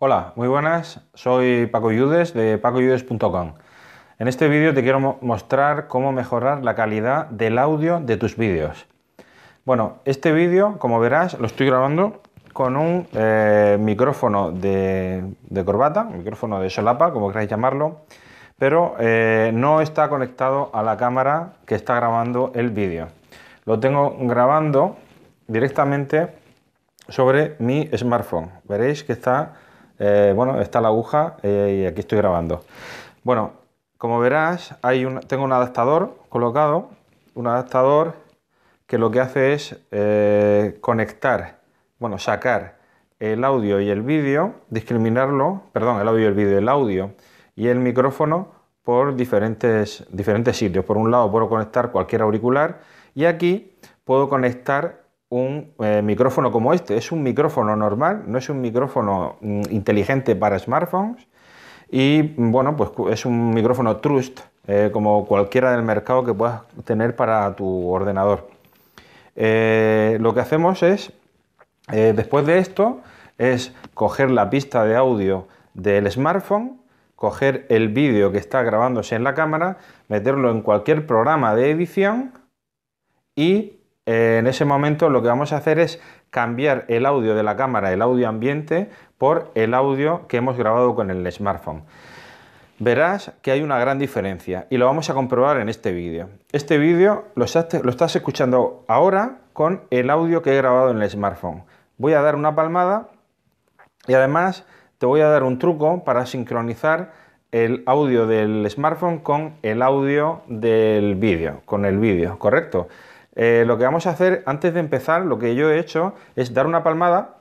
Hola, muy buenas, soy Paco Yudes de pacoyudes.com. En este vídeo te quiero mostrar cómo mejorar la calidad del audio de tus vídeos. Bueno, este vídeo, como verás, lo estoy grabando con un eh, micrófono de, corbata, micrófono de solapa, como queráis llamarlo, pero eh, no está conectado a la cámara que está grabando el vídeo. Lo tengo grabando directamente sobre mi smartphone. Veréis que está eh, bueno, está la aguja eh, y aquí estoy grabando. Bueno, como verás, tengo un adaptador colocado, un adaptador que lo que hace es eh, conectar, bueno, sacar el audio y el vídeo, discriminarlo, perdón, el audio y el vídeo, el audio y el micrófono por diferentes, diferentes sitios. Por un lado puedo conectar cualquier auricular y aquí puedo conectar un eh, micrófono como este. Es un micrófono normal, no es un micrófono mm, inteligente para smartphones. Y mm, bueno, pues es un micrófono Trust, eh, como cualquiera del mercado que puedas tener para tu ordenador. Eh, lo que hacemos es, después de esto, es coger la pista de audio del smartphone, coger el vídeo que está grabándose en la cámara, meterlo en cualquier programa de edición y eh, en ese momento lo que vamos a hacer es cambiar el audio de la cámara, el audio ambiente, por el audio que hemos grabado con el smartphone. Verás que hay una gran diferencia y lo vamos a comprobar en este vídeo. Este vídeo lo estás escuchando ahora con el audio que he grabado en el smartphone. Voy a dar una palmada y además te voy a dar un truco para sincronizar el audio del smartphone con el audio del vídeo, con el vídeo, ¿correcto? Eh, lo que vamos a hacer antes de empezar, lo que yo he hecho es dar una palmada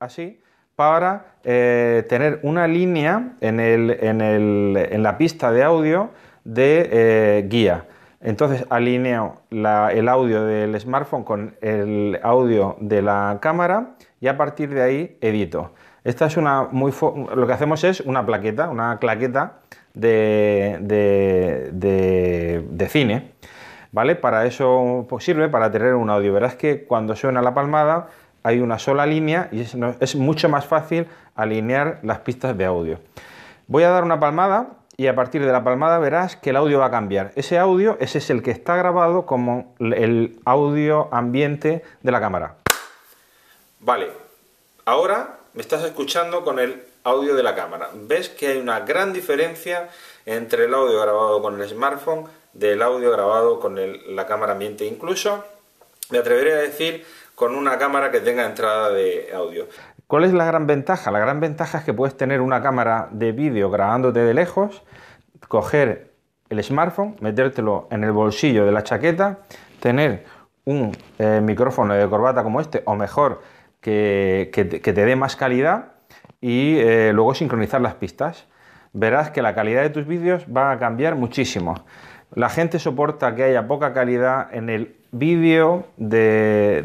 así para eh, tener una línea en, la pista de audio de eh, guía. Entonces alineo el audio del smartphone con el audio de la cámara y a partir de ahí edito. Esta es una muy lo que hacemos es una plaqueta, una claqueta de cine. ¿vale? Para eso pues, sirve, para tener un audio. Verás que cuando suena la palmada hay una sola línea y es, es mucho más fácil alinear las pistas de audio. Voy a dar una palmada y a partir de la palmada verás que el audio va a cambiar. Ese audio, ese es el que está grabado como el audio ambiente de la cámara. Vale, ahora me estás escuchando con el audio de la cámara. Ves que hay una gran diferencia entre el audio grabado con el smartphone del audio grabado con la cámara ambiente. Incluso me atrevería a decir con una cámara que tenga entrada de audio. ¿Cuál es la gran ventaja? La gran ventaja es que puedes tener una cámara de vídeo grabándote de lejos, coger el smartphone, metértelo en el bolsillo de la chaqueta, tener un eh, micrófono de corbata como este, o mejor, que, te, dé más calidad y eh, luego sincronizar las pistas. Verás que la calidad de tus vídeos va a cambiar muchísimo. La gente soporta que haya poca calidad en el vídeo de,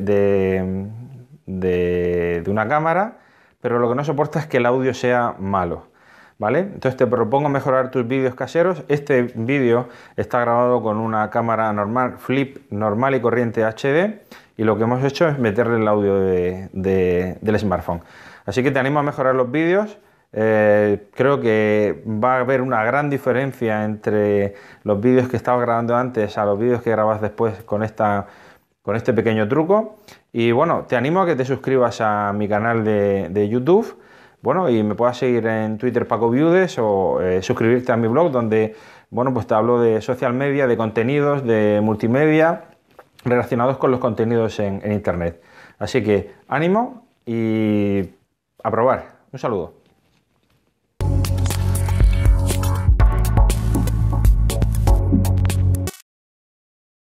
de, una cámara, pero lo que no soporta es que el audio sea malo. ¿Vale? Entonces te propongo mejorar tus vídeos caseros. Este vídeo está grabado con una cámara normal, flip normal y corriente HD y lo que hemos hecho es meterle el audio del smartphone. Así que te animo a mejorar los vídeos. Eh, creo que va a haber una gran diferencia entre los vídeos que estaba grabando antes a los vídeos que grabas después con, esta, con este pequeño truco. Y bueno, te animo a que te suscribas a mi canal de, YouTube. Bueno, y me puedas seguir en Twitter Paco Viudes o eh, suscribirte a mi blog donde, bueno, pues te hablo de social media, de contenidos, de multimedia relacionados con los contenidos en, Internet. Así que ánimo y a probar. Un saludo.